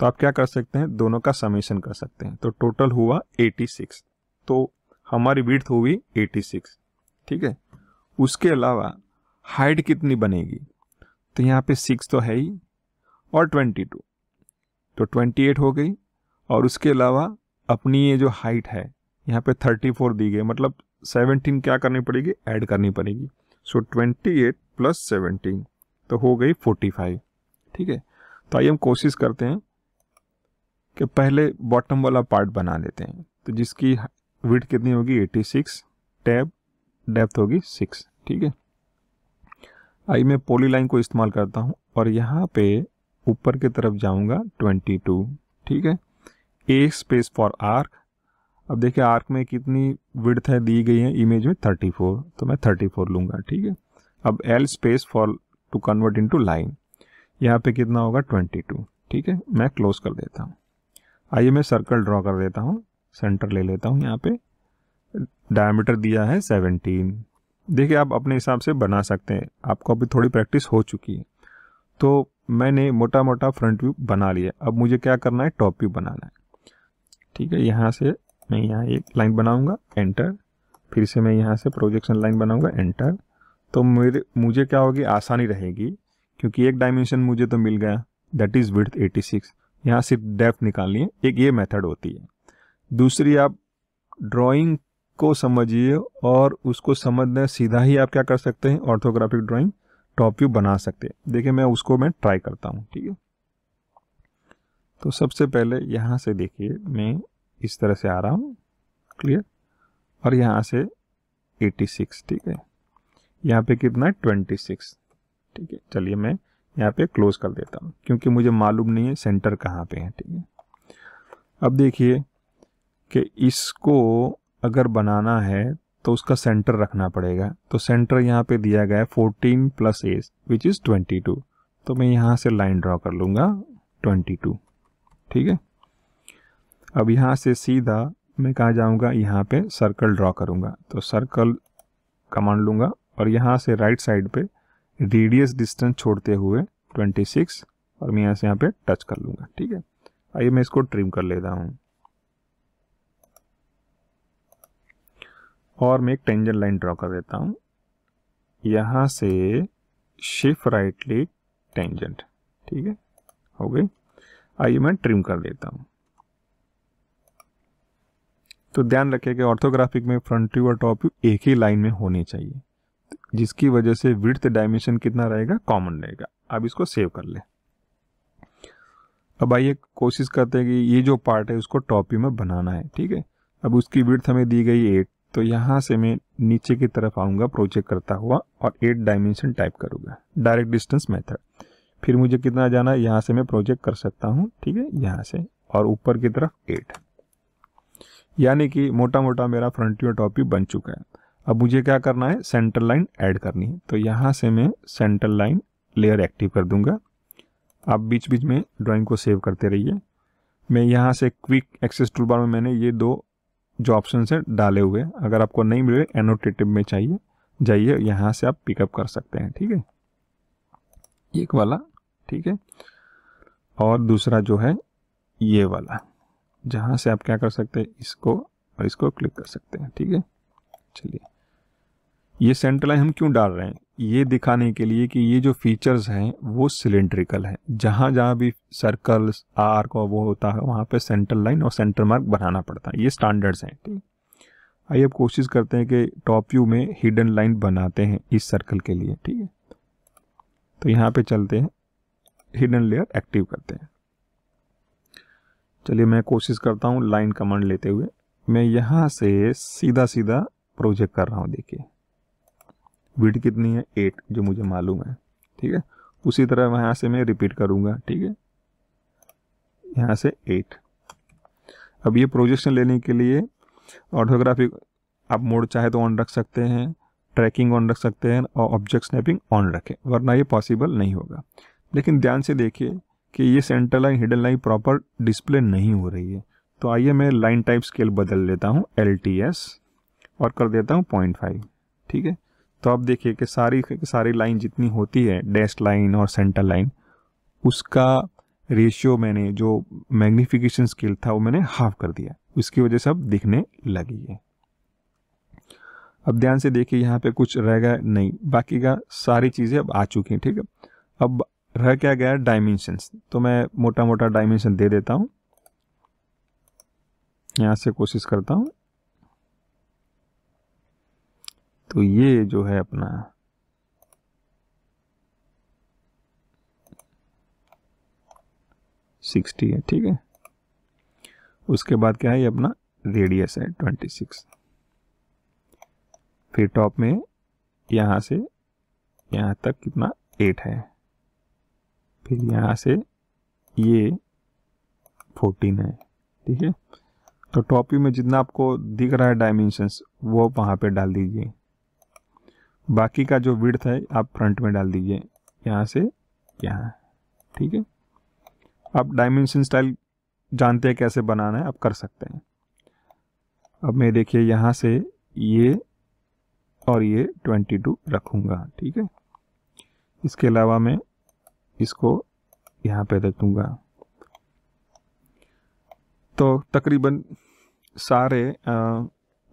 तो आप क्या कर सकते हैं दोनों का समेशन कर सकते हैं तो टोटल हुआ 86 तो हमारी विड्थ हुई 86 ठीक है उसके अलावा हाइट कितनी बनेगी तो यहाँ पे 6 तो है ही और 22 तो 28 हो गई और उसके अलावा अपनी ये जो हाइट है यहाँ पे थर्टी फोर दी गई मतलब सेवनटीन क्या करनी पड़ेगी ऐड करनी पड़ेगी so twenty eight plus seventeen तो हो गई फोर्टी फाइव ठीक है तो आइए हम कोशिश करते हैं कि पहले बॉटम वाला पार्ट बना लेते हैं तो जिसकी विथ कितनी होगी एटी सिक्स टैब डेप्थ होगी सिक्स ठीक है आई मैं पोली लाइन को इस्तेमाल करता हूँ और यहाँ पे ऊपर की तरफ जाऊँगा ट्वेंटी टू ठीक है ए स्पेस फॉर आर्क अब देखिए आर्क में कितनी विड्थ है दी गई है इमेज में 34 तो मैं 34 लूँगा ठीक है अब L space for to convert into line यहाँ पे कितना होगा 22 ठीक है मैं क्लोज कर देता हूँ आइए मैं सर्कल ड्रॉ कर देता हूँ सेंटर ले लेता हूँ यहाँ पे डायमीटर दिया है 17 देखिए आप अपने हिसाब से बना सकते हैं आपको अभी थोड़ी प्रैक्टिस हो चुकी है तो मैंने मोटा मोटा फ्रंट व्यू बना लिया अब मुझे क्या करना है टॉप व्यू बनाना है ठीक है यहाँ से मैं यहाँ एक लाइन बनाऊँगा एंटर फिर से मैं यहाँ से प्रोजेक्शन लाइन बनाऊँगा एंटर तो मेरे मुझे क्या होगी आसानी रहेगी क्योंकि एक डायमेंशन मुझे तो मिल गया दैट इज़ विथ 86 सिक्स यहाँ सिर्फ डेप्थ निकालनी है एक ये मेथड होती है दूसरी आप ड्राइंग को समझिए और उसको समझने सीधा ही आप क्या कर सकते हैं ऑर्थोग्राफिक ड्राइंग टॉप व्यू बना सकते हैं देखिए मैं उसको मैं ट्राई करता हूँ ठीक है तो सबसे पहले यहाँ से देखिए मैं इस तरह से आ रहा हूँ क्लियर और यहाँ से 86 ठीक है यहाँ पे कितना है 26 ठीक है चलिए मैं यहाँ पे क्लोज कर देता हूँ क्योंकि मुझे मालूम नहीं है सेंटर कहाँ पे है ठीक है अब देखिए कि इसको अगर बनाना है तो उसका सेंटर रखना पड़ेगा तो सेंटर यहाँ पे दिया गया है fourteen plus eight which is twenty two तो मैं यहाँ से लाइन ड्रॉ कर लूँगा ट्वेंटी टू ठीक है अब यहाँ से सीधा मैं कहाँ जाऊँगा यहाँ पे सर्कल ड्रॉ करूँगा तो सर्कल कमांड लूँगा और यहाँ से राइट साइड पे रेडियस डिस्टेंस छोड़ते हुए 26 और मैं यहाँ से यहाँ पे टच कर लूँगा ठीक है आइए मैं इसको ट्रिम कर लेता हूँ और मैं एक टेंजन लाइन ड्रॉ कर देता हूँ यहाँ से शिफ्ट राइट क्लिक टेंजेंट ठीक है हो गई आइए मैं ट्रिम कर देता हूँ तो ध्यान रखें कि ऑर्थोग्राफिक में फ्रंट व्यू और टॉप व्यू एक ही लाइन में होनी चाहिए जिसकी वजह से विड्थ डायमेंशन कितना रहेगा कॉमन रहेगा अब इसको सेव कर लें अब आइए कोशिश करते हैं कि ये जो पार्ट है उसको टॉप व्यू में बनाना है ठीक है अब उसकी विड्थ हमें दी गई एट तो यहाँ से मैं नीचे की तरफ आऊँगा प्रोजेक्ट करता हुआ और एट डायमेंशन टाइप करूँगा डायरेक्ट डिस्टेंस मेथड फिर मुझे कितना जाना है यहाँ से मैं प्रोजेक्ट कर सकता हूँ ठीक है यहाँ से और ऊपर की तरफ एट यानी कि मोटा मोटा मेरा फ्रंट व्यू टॉप व्यू बन चुका है अब मुझे क्या करना है सेंटर लाइन ऐड करनी है तो यहाँ से मैं सेंटर लाइन लेयर एक्टिव कर दूंगा आप बीच बीच में ड्राइंग को सेव करते रहिए मैं यहाँ से क्विक एक्सेस टूल बार में मैंने ये दो जो ऑप्शन है डाले हुए हैं अगर आपको नहीं मिले एनोटेटिव में चाहिए जाइए यहाँ से आप पिकअप कर सकते हैं ठीक है एक वाला ठीक है और दूसरा जो है ये वाला जहाँ से आप क्या कर सकते हैं इसको और इसको क्लिक कर सकते हैं ठीक है चलिए ये सेंटर लाइन हम क्यों डाल रहे हैं ये दिखाने के लिए कि ये जो फीचर्स हैं वो सिलेंड्रिकल है जहाँ जहाँ भी सर्कल्स आर का वो होता है वहाँ पे सेंटर लाइन और सेंटर मार्क बनाना पड़ता है ये स्टैंडर्ड्स हैं ठीक आइए अब कोशिश करते हैं कि टॉप व्यू में हिडन लाइन बनाते हैं इस सर्कल के लिए ठीक है तो यहाँ पर चलते हैं हिडन लेयर एक्टिव करते हैं चलिए मैं कोशिश करता हूँ लाइन कमांड लेते हुए मैं यहाँ से सीधा सीधा प्रोजेक्ट कर रहा हूँ देखिए विड कितनी है एट जो मुझे मालूम है ठीक है उसी तरह वहाँ से मैं रिपीट करूँगा ठीक है यहाँ से एट अब ये प्रोजेक्शन लेने के लिए ऑर्थोग्राफिक आप मोड चाहे तो ऑन रख सकते हैं ट्रैकिंग ऑन रख सकते हैं और ऑब्जेक्ट स्नैपिंग ऑन रखें वरना ये पॉसिबल नहीं होगा लेकिन ध्यान से देखिए कि ये centre line hidden line proper display नहीं हो रही है तो आइए मैं लाइन टाइप स्केल बदल लेता हूँ एल और कर देता हूँ पॉइंट ठीक है तो आप देखिए कि सारी सारी लाइन जितनी होती है डैश लाइन और सेंटर लाइन उसका रेशियो मैंने जो मैग्निफिकेशन स्केल था वो मैंने हाफ कर दिया उसकी वजह से अब दिखने लगी है अब ध्यान से देखिए यहाँ पे कुछ रह गया नहीं बाकी का सारी चीज़ें अब आ चुकी हैं ठीक है अब रह क्या गया डायमेंशंस तो मैं मोटा मोटा डायमेंशन दे देता हूँ यहाँ से कोशिश करता हूँ तो ये जो है अपना सिक्सटी है ठीक है उसके बाद क्या है ये अपना रेडियस है ट्वेंटी सिक्स फिर टॉप में यहाँ से यहाँ तक कितना एट है फिर यहाँ से ये फोर्टीन है ठीक है तो टॉप व्यू में जितना आपको दिख रहा है डायमेंशंस वो वहाँ पे डाल दीजिए बाकी का जो विड्थ है आप फ्रंट में डाल दीजिए यहाँ से यहाँ ठीक है आप डायमेंशन स्टाइल जानते हैं कैसे बनाना है आप कर सकते हैं अब मैं देखिए यहाँ से ये और ये 22 रखूँगा ठीक है इसके अलावा मैं इसको यहाँ पे रख दूँगा तो तकरीबन सारे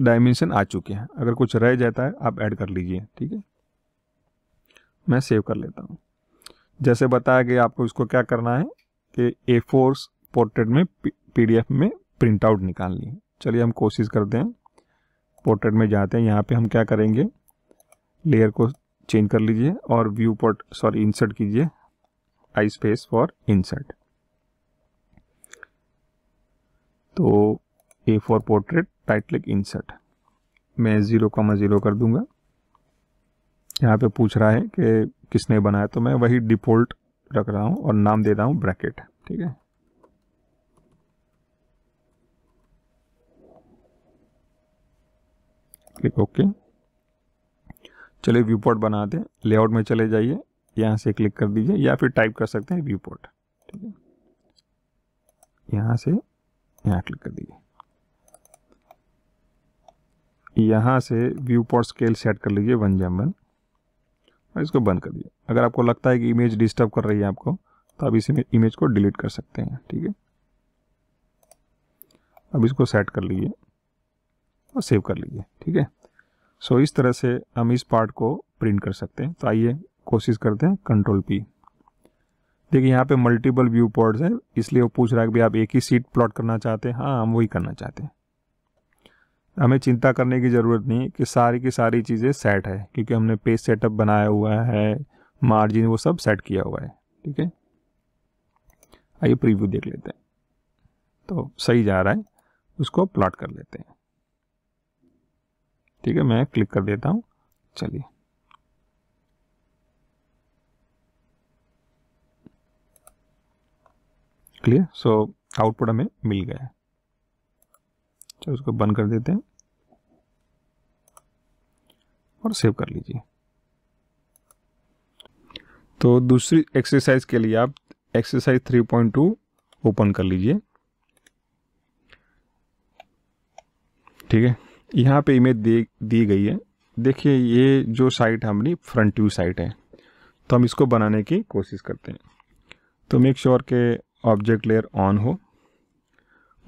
डायमेंशन आ चुके हैं अगर कुछ रह जाता है आप ऐड कर लीजिए ठीक है मैं सेव कर लेता हूँ जैसे बताया गया आपको इसको क्या करना है कि ए फोर्स पोर्ट्रेट में पीडीएफ में प्रिंट आउट निकालनी है चलिए हम कोशिश करते हैं पोर्ट्रेट में जाते हैं यहाँ पे हम क्या करेंगे लेयर को चेंज कर लीजिए और व्यू पोर्ट सॉरी इंसर्ट कीजिए i space फॉर इंसर्ट तो A four portrait right click insert मैं ज़ीरो कॉमा ज़ीरो कर दूंगा यहाँ पे पूछ रहा है कि किसने बनाया तो मैं वही डिफ़ॉल्ट रख रहा हूँ और नाम दे रहा हूँ ब्रैकेट ठीक है क्लिक ओके चलिए व्यू बना बनाते लेआउट में चले जाइए यहाँ से क्लिक कर दीजिए या फिर टाइप कर सकते हैं व्यू पोर्ट ठीक है यहाँ से यहाँ क्लिक कर दीजिए यहाँ से व्यू पोर्ट स्केल सेट कर लीजिए वन जम वन और इसको बंद कर दीजिए अगर आपको लगता है कि इमेज डिस्टर्ब कर रही है आपको तो आप इस इमेज को डिलीट कर सकते हैं ठीक है अब इसको सेट कर लीजिए और सेव कर लीजिए ठीक है सो इस तरह से हम इस पार्ट को प्रिंट कर सकते हैं तो आइए कोशिश करते हैं कंट्रोल पी देखिए यहाँ पे मल्टीपल व्यू पॉइंट है इसलिए वो पूछ रहा है कि आप एक ही सीट प्लॉट करना चाहते हैं हाँ हम वही करना चाहते हैं हमें चिंता करने की ज़रूरत नहीं कि सारी की सारी चीज़ें सेट है क्योंकि हमने पेज सेटअप बनाया हुआ है मार्जिन वो सब सेट किया हुआ है ठीक है आइए प्रीव्यू देख लेते हैं तो सही जा रहा है उसको प्लॉट कर लेते हैं ठीक है मैं क्लिक कर देता हूँ चलिए क्लियर सो आउटपुट हमें मिल गया चलो उसको बंद कर देते हैं और सेव कर लीजिए तो दूसरी एक्सरसाइज के लिए आप एक्सरसाइज 3.2 ओपन कर लीजिए ठीक है यहाँ पे इमेज दे दी गई है देखिए ये जो साइट हमारी फ्रंट व्यू साइट है तो हम इसको बनाने की कोशिश करते हैं तो मेक श्योर के ऑब्जेक्ट लेयर ऑन हो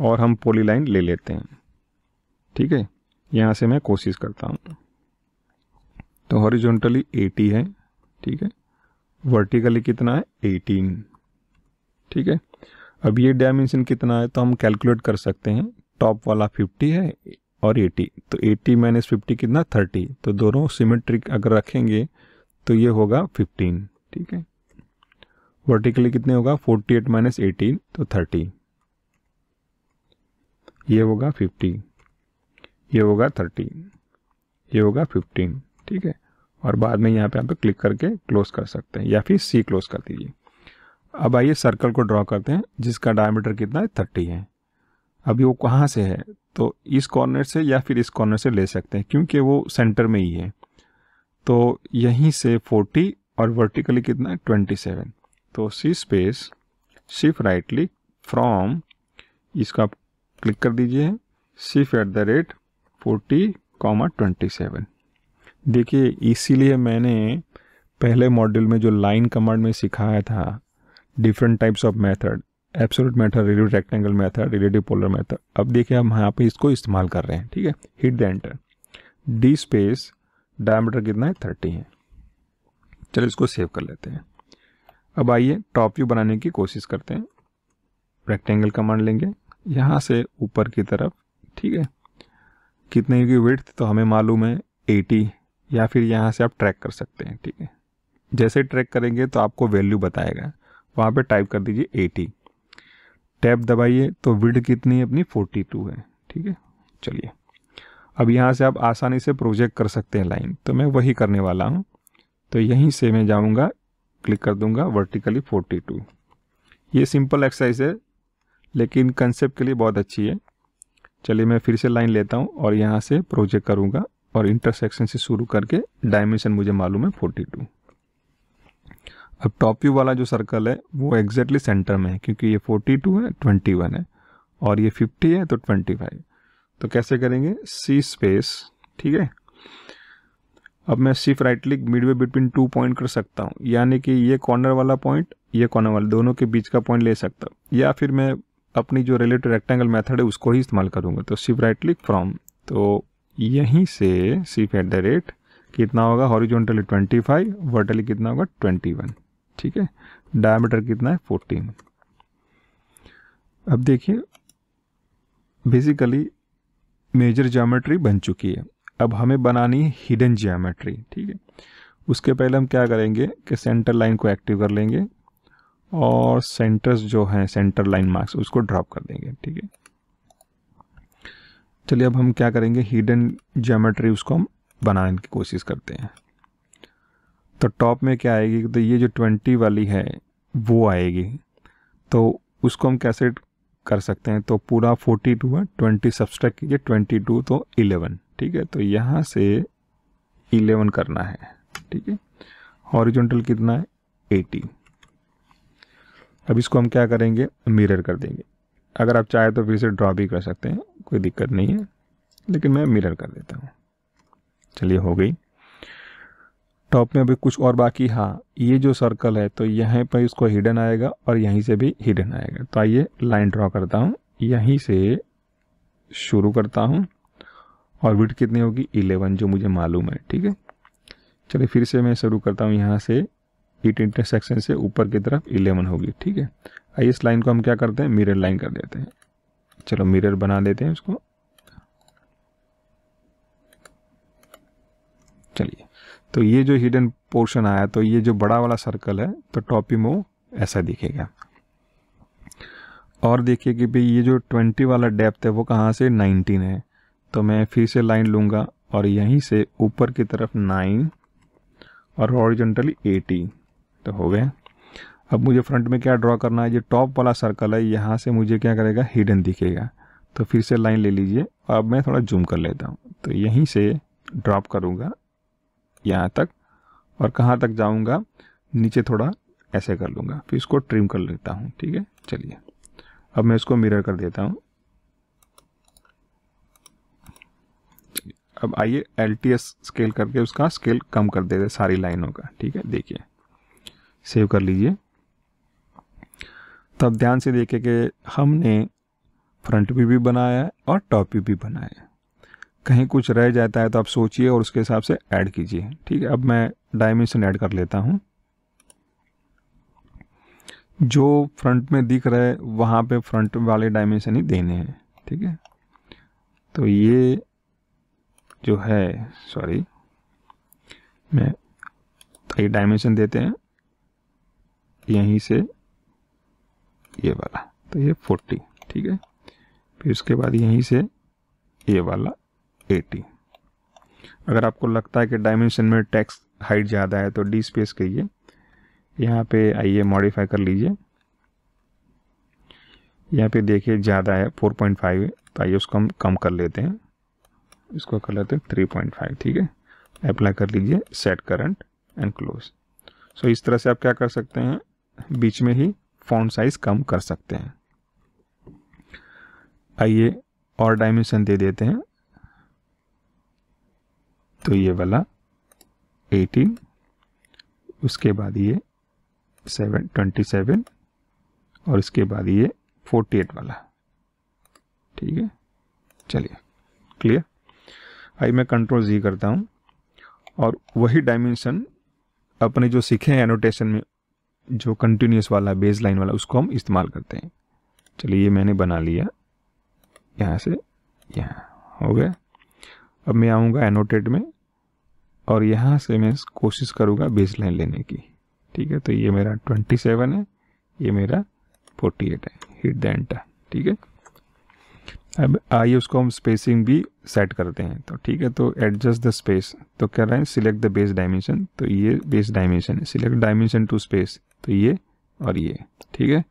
और हम पोली लाइन ले लेते हैं ठीक है यहाँ से मैं कोशिश करता हूँ तो हॉरिजॉन्टली 80 है ठीक है वर्टिकली कितना है 18 ठीक है अब ये डायमेंशन कितना है तो हम कैलकुलेट कर सकते हैं टॉप वाला 50 है और 80 तो 80 माइनस फिफ्टी कितना 30 तो दोनों सिमेट्रिक अगर रखेंगे तो ये होगा 15 ठीक है वर्टिकली कितने होगा 48 एट माइनस एटीन तो 30 ये होगा 50 ये होगा 30 ये होगा 15 ठीक है और बाद में यहाँ पे आप क्लिक करके क्लोज कर सकते हैं या फिर सी क्लोज कर दीजिए अब आइए सर्कल को ड्रॉ करते हैं जिसका डायमीटर कितना है थर्टी है अभी वो कहाँ से है तो इस कॉर्नर से या फिर इस कॉर्नर से ले सकते हैं क्योंकि वो सेंटर में ही है तो यहीं से फोर्टी और वर्टिकली कितना है ट्वेंटी सेवन तो C space shift right click from इसको आप क्लिक कर दीजिए सिर्फ at the rate forty comma twenty seven देखिए इसीलिए मैंने पहले मॉड्यूल में जो लाइन कमांड में सिखाया था different types of method absolute method relative rectangle method relative polar method अब देखिए हम यहाँ पे इसको इस्तेमाल कर रहे हैं ठीक है hit the enter D space diameter कितना है थर्टी है चलो इसको सेव कर लेते हैं अब आइए टॉप व्यू बनाने की कोशिश करते हैं रेक्टेंगल कमांड लेंगे यहाँ से ऊपर की तरफ ठीक है कितने की विड्थ तो हमें मालूम है 80 या फिर यहाँ से आप ट्रैक कर सकते हैं ठीक है जैसे ट्रैक करेंगे तो आपको वैल्यू बताएगा वहाँ पे टाइप कर दीजिए 80 टैब दबाइए तो विड कितनी है अपनी 42 है ठीक है चलिए अब यहाँ से आप आसानी से प्रोजेक्ट कर सकते हैं लाइन तो मैं वही करने वाला हूँ तो यहीं से मैं जाऊँगा क्लिक कर दूंगा वर्टिकली 42 ये सिंपल एक्सरसाइज है लेकिन कंसेप्ट के लिए बहुत अच्छी है चलिए मैं फिर से लाइन लेता हूँ और यहाँ से प्रोजेक्ट करूँगा और इंटरसेक्शन से शुरू करके डायमेंशन मुझे मालूम है 42 अब टॉप व्यू वाला जो सर्कल है वो एग्जैक्टली सेंटर में है क्योंकि ये 42 है 21 है और ये 50 है तो 25 तो कैसे करेंगे सी स्पेस ठीक है अब मैं सिर्फ right click midway between two point कर सकता हूँ यानी कि ये कॉर्नर वाला पॉइंट ये कॉर्नर वाला दोनों के बीच का पॉइंट ले सकता हूँ या फिर मैं अपनी जो रिलेटिव रेक्टेंगल मेथड है उसको ही इस्तेमाल करूँगा तो सिर्फ राइट क्लिक फ्रॉम तो यहीं से सिर्फ एट द रेट कितना होगा हॉरिजॉन्टली फाइव वर्टली कितना होगा ट्वेंटी वन ठीक है डायमीटर कितना है फोर्टीन अब देखिए बेसिकली मेजर ज्योमेट्री बन चुकी है अब हमें बनानी है हिडन जियामेट्री ठीक है उसके पहले हम क्या करेंगे कि सेंटर लाइन को एक्टिव कर लेंगे और सेंटर्स जो हैं सेंटर लाइन मार्क्स उसको ड्रॉप कर देंगे ठीक है चलिए अब हम क्या करेंगे हिडन जियोमेट्री उसको हम बनाने की कोशिश करते हैं तो टॉप में क्या आएगी तो ये जो ट्वेंटी वाली है वो आएगी तो उसको हम कैसे कर सकते हैं तो पूरा 42 है 20 सब्सट्रैक्ट कीजिए 22 तो 11 ठीक है तो यहाँ से 11 करना है ठीक है हॉरिजॉन्टल कितना है 80 अब इसको हम क्या करेंगे मिरर कर देंगे अगर आप चाहें तो फिर से ड्रॉ भी कर सकते हैं कोई दिक्कत नहीं है लेकिन मैं मिरर कर देता हूँ चलिए हो गई टॉप में अभी कुछ और बाकी हाँ ये जो सर्कल है तो यहाँ पर इसको हिडन आएगा और यहीं से भी हिडन आएगा तो आइए लाइन ड्रॉ करता हूँ यहीं से शुरू करता हूँ और विट कितनी होगी इलेवन जो मुझे मालूम है ठीक है चलिए फिर से मैं शुरू करता हूँ यहाँ से इट इंटरसेक्शन से ऊपर की तरफ इलेवन होगी ठीक है आइए इस लाइन को हम क्या करते हैं मिरर लाइन कर देते हैं चलो मिरर बना देते हैं उसको चलिए तो ये जो हिडन पोर्शन आया तो ये जो बड़ा वाला सर्कल है तो टॉपिमो ऐसा दिखेगा और देखिए कि भाई ये जो ट्वेंटी वाला डेप्थ है वो कहाँ से नाइनटीन है तो मैं फिर से लाइन लूँगा और यहीं से ऊपर की तरफ नाइन और हॉरिजॉन्टली 80 तो हो गए अब मुझे फ्रंट में क्या ड्रॉ करना है ये टॉप वाला सर्कल है यहाँ से मुझे क्या करेगा हिडन दिखेगा तो फिर से लाइन ले लीजिए अब मैं थोड़ा जूम कर लेता हूँ तो यहीं से ड्रॉप करूँगा यहाँ तक और कहाँ तक जाऊँगा नीचे थोड़ा ऐसे कर लूँगा फिर इसको ट्रिम कर लेता हूँ ठीक है चलिए अब मैं इसको मिरर कर देता हूँ अब आइए एल स्केल करके उसका स्केल कम कर देते सारी लाइनों का ठीक है देखिए सेव कर लीजिए तब ध्यान से देखें कि हमने फ्रंट व्यू भी, भी बनाया और टॉप व्यू भी, भी बनाया है कहीं कुछ रह जाता है तो आप सोचिए और उसके हिसाब से ऐड कीजिए ठीक है अब मैं डायमेंशन ऐड कर लेता हूँ जो फ्रंट में दिख रहा है वहाँ पे फ्रंट वाले डायमेंशन ही देने हैं ठीक है तो ये जो है सॉरी मैं तो ये डायमेंशन देते हैं यहीं से ये वाला तो ये 40 ठीक है फिर उसके बाद यहीं से ये वाला एटी अगर आपको लगता है कि डायमेंशन में टेक्स्ट हाइट ज़्यादा है तो डी स्पेस कहिए यहाँ पे आइए मॉडिफाई कर लीजिए यहाँ पे देखिए ज़्यादा है 4.5 फाइव तो आइए उसको हम कम कर लेते हैं इसको कर लेते हैं 3.5 ठीक है अप्लाई कर लीजिए set current and close so इस तरह से आप क्या कर सकते हैं बीच में ही फोन साइज कम कर सकते हैं आइए और डायमेंशन दे देते हैं तो ये वाला 18 उसके बाद ये सेवन ट्वेंटी सेवन और इसके बाद ये फोर्टी एट वाला ठीक है चलिए क्लियर आई मैं कंट्रोल जी करता हूँ और वही डायमेंशन अपने जो सीखे हैं एनोटेशन में जो कंटिन्यूस वाला बेस लाइन वाला उसको हम इस्तेमाल करते हैं चलिए ये मैंने बना लिया यहाँ से यहाँ हो गया अब मैं आऊँगा एनोटेट में और यहाँ से मैं कोशिश करूँगा बेस लाइन लेने की ठीक है तो ये मेरा 27 है ये मेरा 48 है हिट द एंटर ठीक है अब आइए उसको हम स्पेसिंग भी सेट करते हैं तो ठीक है तो एडजस्ट द स्पेस तो कह रहे हैं सिलेक्ट द बेस डायमेंशन तो ये बेस डायमेंशन है सिलेक्ट डायमेंशन टू स्पेस तो ये और ये ठीक है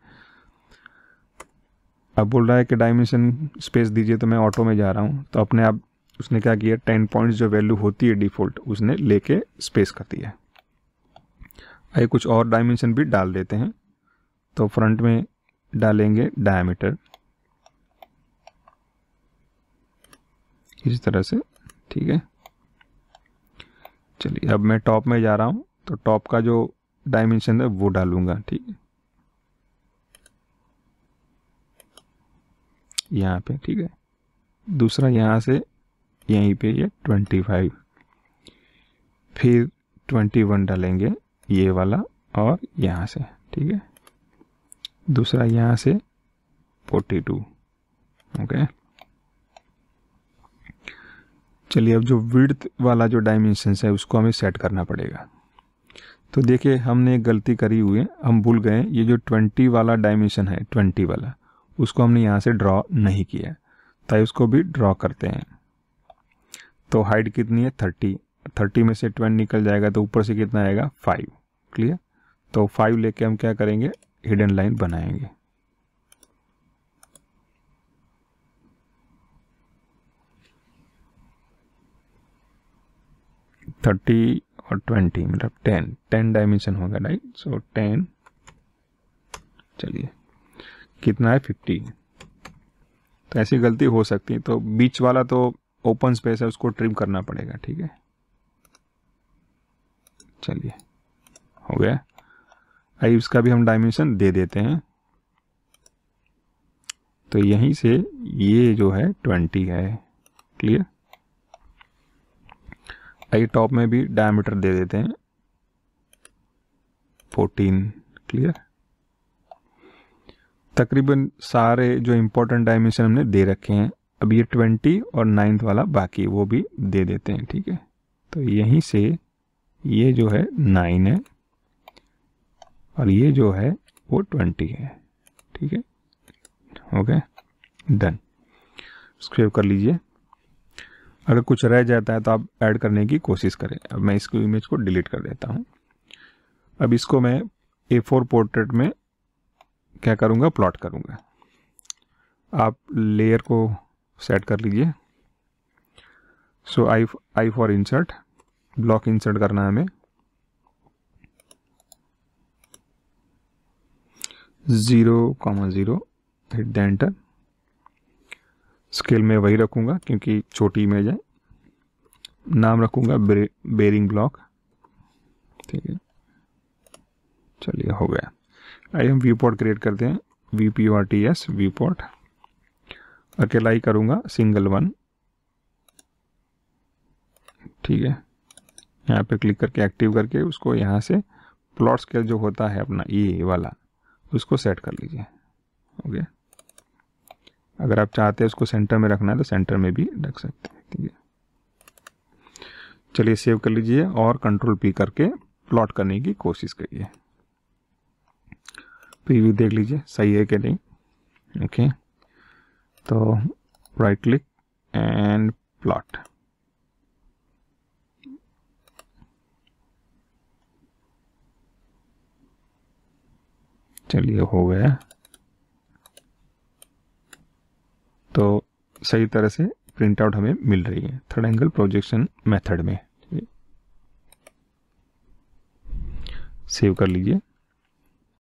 अब बोल रहा है कि डायमेंशन स्पेस दीजिए तो मैं ऑटो में जा रहा हूँ तो अपने आप उसने क्या किया टेन पॉइंट्स जो वैल्यू होती है डिफ़ॉल्ट उसने लेके स्पेस कर दिया है आइए कुछ और डायमेंशन भी डाल देते हैं तो फ्रंट में डालेंगे डायमीटर इस तरह से ठीक है चलिए अब मैं टॉप में जा रहा हूँ तो टॉप का जो डायमेंशन है वो डालूंगा ठीक है यहाँ पे ठीक है दूसरा यहाँ से यहीं पे ये ट्वेंटी फाइव फिर ट्वेंटी वन डालेंगे ये वाला और यहाँ से ठीक है दूसरा यहाँ से फोर्टी टू ओके चलिए अब जो विड्थ वाला जो डायमेंशन है उसको हमें सेट करना पड़ेगा तो देखिए हमने एक गलती करी हुई है हम भूल गए ये जो ट्वेंटी वाला डायमेंशन है ट्वेंटी वाला उसको हमने यहाँ से ड्रॉ नहीं किया तो उसको भी ड्रॉ करते हैं तो हाइट कितनी है थर्टी थर्टी में से ट्वेंट निकल जाएगा तो ऊपर से कितना आएगा फाइव क्लियर तो फाइव लेके हम क्या करेंगे हिडन लाइन बनाएंगे थर्टी और ट्वेंटी मतलब टेन टेन डायमेंशन होगा राइट सो टेन चलिए कितना है फिफ्टी तो ऐसी गलती हो सकती है तो बीच वाला तो ओपन स्पेस है उसको ट्रिम करना पड़ेगा ठीक है चलिए हो गया आई इसका भी हम डायमेंशन दे देते हैं तो यहीं से ये जो है ट्वेंटी है क्लियर आई टॉप में भी डायमीटर दे देते हैं फोर्टीन क्लियर तकरीबन सारे जो इम्पोर्टेंट डायमेंशन हमने दे रखे हैं अब ये ट्वेंटी और नाइन्थ वाला बाकी वो भी दे देते हैं ठीक है तो यहीं से ये जो है नाइन है और ये जो है वो ट्वेंटी है ठीक है ओके डन सेव कर लीजिए अगर कुछ रह जाता है तो आप ऐड करने की कोशिश करें अब मैं इसको इमेज को डिलीट कर देता हूँ अब इसको मैं ए फोर पोर्ट्रेट में क्या करूँगा प्लॉट करूँगा आप लेयर को सेट कर लीजिए so I I for insert block insert करना है हमें zero comma zero hit the enter scale में वही रखूँगा क्योंकि छोटी इमेज है नाम रखूँगा बे, बेरिंग ब्लॉक ठीक है चलिए हो गया आइए हम व्यू पॉट क्रिएट करते हैं V P R T S viewport अकेला ही करूँगा सिंगल वन ठीक है यहाँ पे क्लिक करके एक्टिव करके उसको यहाँ से प्लॉट स्केल जो होता है अपना ये वाला उसको सेट कर लीजिए ओके अगर आप चाहते हैं उसको सेंटर में रखना है तो सेंटर में भी रख सकते हैं ठीक है चलिए सेव कर लीजिए और कंट्रोल पी करके प्लॉट करने की कोशिश करिए प्रीव्यू देख लीजिए सही है कि नहीं ओके okay. तो राइट क्लिक एंड प्लॉट चलिए हो गया तो सही तरह से प्रिंट आउट हमें मिल रही है थर्ड एंगल प्रोजेक्शन मेथड में सेव कर लीजिए